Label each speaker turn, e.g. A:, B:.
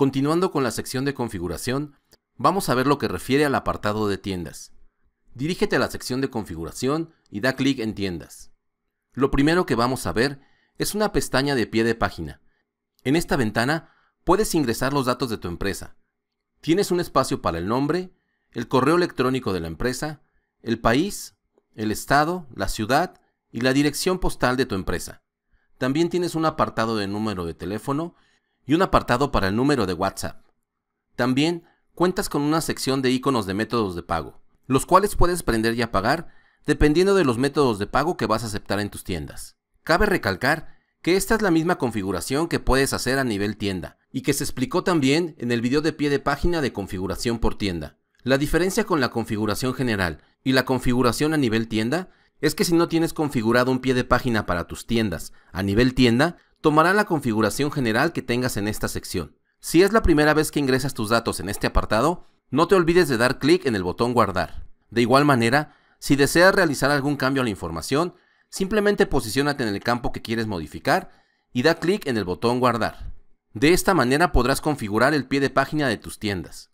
A: Continuando con la sección de configuración, vamos a ver lo que refiere al apartado de tiendas. Dirígete a la sección de configuración y da clic en tiendas. Lo primero que vamos a ver es una pestaña de pie de página. En esta ventana puedes ingresar los datos de tu empresa. Tienes un espacio para el nombre, el correo electrónico de la empresa, el país, el estado, la ciudad y la dirección postal de tu empresa. También tienes un apartado de número de teléfono y un apartado para el número de WhatsApp. También cuentas con una sección de iconos de métodos de pago, los cuales puedes prender y apagar dependiendo de los métodos de pago que vas a aceptar en tus tiendas. Cabe recalcar que esta es la misma configuración que puedes hacer a nivel tienda y que se explicó también en el video de pie de página de configuración por tienda. La diferencia con la configuración general y la configuración a nivel tienda es que si no tienes configurado un pie de página para tus tiendas a nivel tienda, tomarán la configuración general que tengas en esta sección. Si es la primera vez que ingresas tus datos en este apartado, no te olvides de dar clic en el botón guardar. De igual manera, si deseas realizar algún cambio a la información, simplemente posiciónate en el campo que quieres modificar y da clic en el botón guardar. De esta manera podrás configurar el pie de página de tus tiendas.